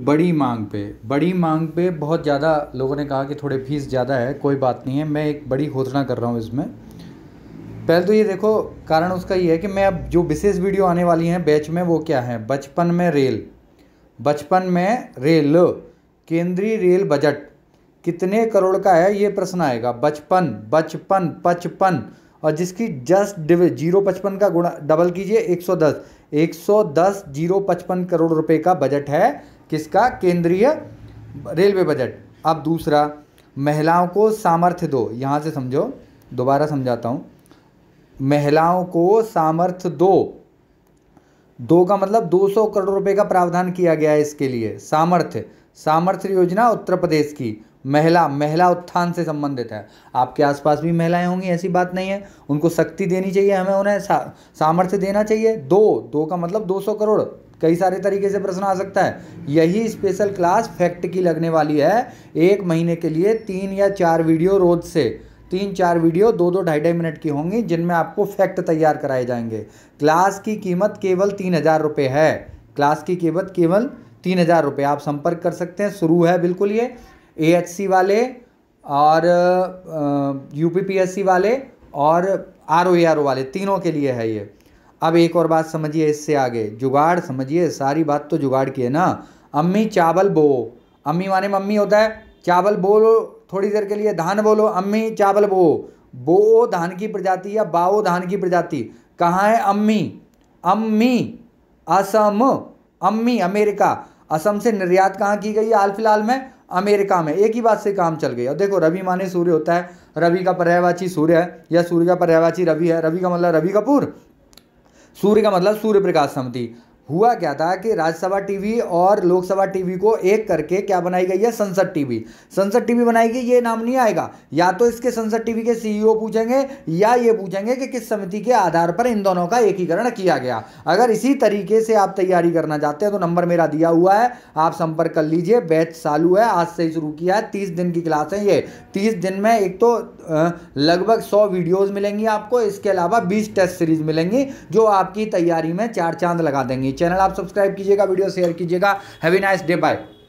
बड़ी मांग पे बड़ी मांग पे बहुत ज़्यादा लोगों ने कहा कि थोड़े फीस ज़्यादा है कोई बात नहीं है मैं एक बड़ी घोषणा कर रहा हूँ इसमें पहले तो ये देखो कारण उसका ये है कि मैं अब जो विशेष वीडियो आने वाली हैं बैच में वो क्या है बचपन में रेल बचपन में रेल केंद्रीय रेल बजट कितने करोड़ का है ये प्रश्न आएगा बचपन बचपन पचपन और जिसकी जस्ट डिव जीरो पचपन का गुणा डबल कीजिए एक सौ दस एक सौ दस जीरो पचपन करोड़ रुपए का बजट है किसका केंद्रीय रेलवे बजट अब दूसरा महिलाओं को सामर्थ्य दो यहाँ से समझो दोबारा समझाता हूँ महिलाओं को सामर्थ्य दो दो का मतलब 200 करोड़ रुपए का प्रावधान किया गया है इसके लिए सामर्थ्य सामर्थ्य योजना उत्तर प्रदेश की महिला महिला उत्थान से संबंधित है आपके आसपास भी महिलाएं होंगी ऐसी बात नहीं है उनको शक्ति देनी चाहिए हमें उन्हें सा, सामर्थ्य देना चाहिए दो दो का मतलब 200 करोड़ कई सारे तरीके से प्रश्न आ सकता है यही स्पेशल क्लास फैक्ट की लगने वाली है एक महीने के लिए तीन या चार वीडियो रोज से तीन चार वीडियो दो दो ढाई ढाई मिनट की होंगी जिनमें आपको फैक्ट तैयार कराए जाएंगे क्लास की कीमत केवल तीन हज़ार रुपये है क्लास की कीमत केवल तीन हज़ार रुपये आप संपर्क कर सकते हैं शुरू है बिल्कुल ये ए वाले और यू वाले और आर ओ आर ओ वाले तीनों के लिए है ये अब एक और बात समझिए इससे आगे जुगाड़ समझिए सारी बात तो जुगाड़ की है ना अम्मी चावल बो अम्मी माने मम्मी होता है चावल बोलो थोड़ी देर के लिए धान बोलो अम्मी चावल बो बो धान की प्रजाति या बाओ धान की प्रजाति कहाँ है अम्मी अम्मी असम अम्मी अमेरिका असम से निर्यात कहाँ की गई है हाल फिलहाल में अमेरिका में एक ही बात से काम चल गई और देखो रवि माने सूर्य होता है रवि का पर्यायवाची सूर्य है या सूर्य का पर्यायवाची रवि है रवि का मतलब रवि कपूर सूर्य का मतलब सूर्य प्रकाश समिति हुआ क्या था कि राज्यसभा टीवी और लोकसभा टीवी को एक करके क्या बनाई गई है संसद टीवी संसद टीवी बनाई गई ये नाम नहीं आएगा या तो इसके संसद टीवी के सीईओ e पूछेंगे या ये पूछेंगे कि किस समिति के आधार पर इन दोनों का एकीकरण किया गया अगर इसी तरीके से आप तैयारी करना चाहते हैं तो नंबर मेरा दिया हुआ है आप संपर्क कर लीजिए बैच चालू है आज से ही शुरू किया है तीस दिन की क्लास है ये तीस दिन में एक तो लगभग सौ वीडियोज़ मिलेंगी आपको इसके अलावा बीस टेस्ट सीरीज मिलेंगी जो आपकी तैयारी में चार चांद लगा देंगी चैनल आप सब्सक्राइब कीजिएगा वीडियो शेयर कीजिएगा हैवी नाइस डे बाय